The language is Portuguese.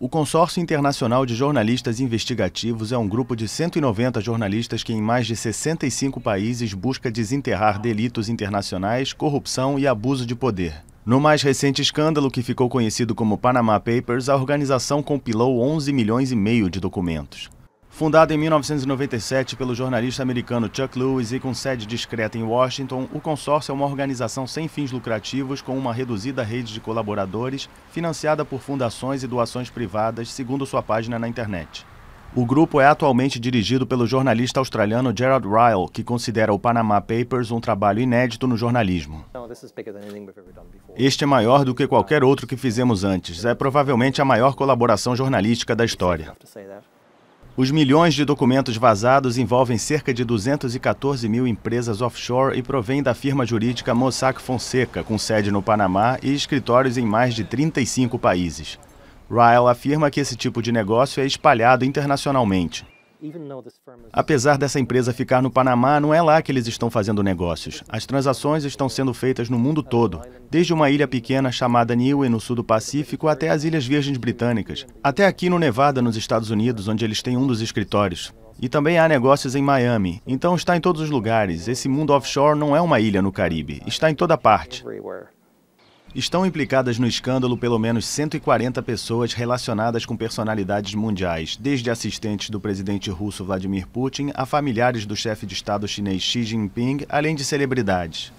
O Consórcio Internacional de Jornalistas Investigativos é um grupo de 190 jornalistas que, em mais de 65 países, busca desenterrar delitos internacionais, corrupção e abuso de poder. No mais recente escândalo, que ficou conhecido como Panama Papers, a organização compilou 11 milhões e meio de documentos. Fundado em 1997 pelo jornalista americano Chuck Lewis e com sede discreta em Washington, o consórcio é uma organização sem fins lucrativos com uma reduzida rede de colaboradores, financiada por fundações e doações privadas, segundo sua página na internet. O grupo é atualmente dirigido pelo jornalista australiano Gerard Ryle, que considera o Panama Papers um trabalho inédito no jornalismo. Este é maior do que qualquer outro que fizemos antes. É provavelmente a maior colaboração jornalística da história. Os milhões de documentos vazados envolvem cerca de 214 mil empresas offshore e provêm da firma jurídica Mossack Fonseca, com sede no Panamá e escritórios em mais de 35 países. Ryle afirma que esse tipo de negócio é espalhado internacionalmente. Apesar dessa empresa ficar no Panamá, não é lá que eles estão fazendo negócios. As transações estão sendo feitas no mundo todo, desde uma ilha pequena chamada Niue, no sul do Pacífico, até as Ilhas Virgens Britânicas, até aqui no Nevada, nos Estados Unidos, onde eles têm um dos escritórios. E também há negócios em Miami. Então está em todos os lugares. Esse mundo offshore não é uma ilha no Caribe, está em toda parte. Estão implicadas no escândalo pelo menos 140 pessoas relacionadas com personalidades mundiais, desde assistentes do presidente russo Vladimir Putin a familiares do chefe de Estado chinês Xi Jinping, além de celebridades.